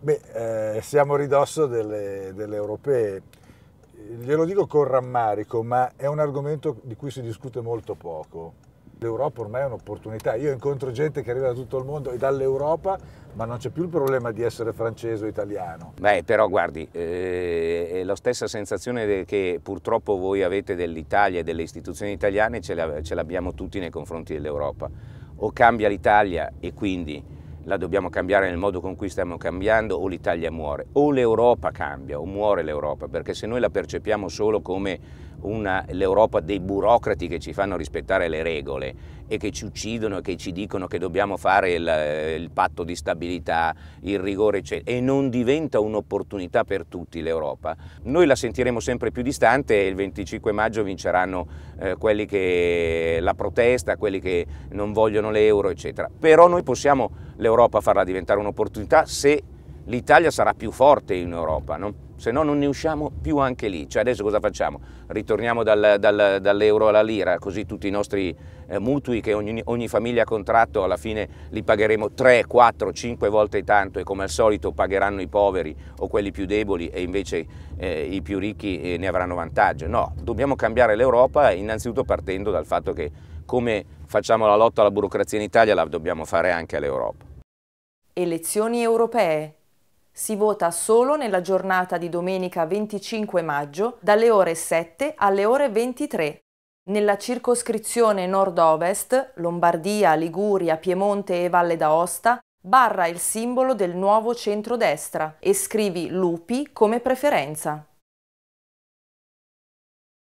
Beh, eh, siamo ridosso delle, delle europee. Glielo dico con rammarico, ma è un argomento di cui si discute molto poco. L'Europa ormai è un'opportunità. Io incontro gente che arriva da tutto il mondo e dall'Europa, ma non c'è più il problema di essere francese o italiano. Beh, però guardi, eh, la stessa sensazione che purtroppo voi avete dell'Italia e delle istituzioni italiane ce l'abbiamo tutti nei confronti dell'Europa. O cambia l'Italia e quindi la dobbiamo cambiare nel modo con cui stiamo cambiando o l'Italia muore, o l'Europa cambia o muore l'Europa, perché se noi la percepiamo solo come l'Europa dei burocrati che ci fanno rispettare le regole e che ci uccidono e che ci dicono che dobbiamo fare il, il patto di stabilità, il rigore eccetera, e non diventa un'opportunità per tutti l'Europa, noi la sentiremo sempre più distante e il 25 maggio vinceranno eh, quelli che la protesta, quelli che non vogliono l'euro eccetera, però noi possiamo l'Europa farà diventare un'opportunità se l'Italia sarà più forte in Europa, no? se no non ne usciamo più anche lì. Cioè adesso cosa facciamo? Ritorniamo dal, dal, dall'euro alla lira, così tutti i nostri eh, mutui che ogni, ogni, famiglia ha contratto alla fine li pagheremo 3, 4, 5 volte tanto e come al solito pagheranno i poveri o quelli più deboli e invece eh, i più ricchi eh, ne avranno vantaggio. No, dobbiamo cambiare l'Europa innanzitutto partendo dal fatto che come facciamo la lotta alla burocrazia in Italia la dobbiamo fare anche all'Europa. Elezioni europee. Si vota solo nella giornata di domenica 25 maggio dalle ore 7 alle ore 23. Nella circoscrizione nord-ovest, Lombardia, Liguria, Piemonte e Valle d'Aosta, barra il simbolo del nuovo centrodestra e scrivi lupi come preferenza.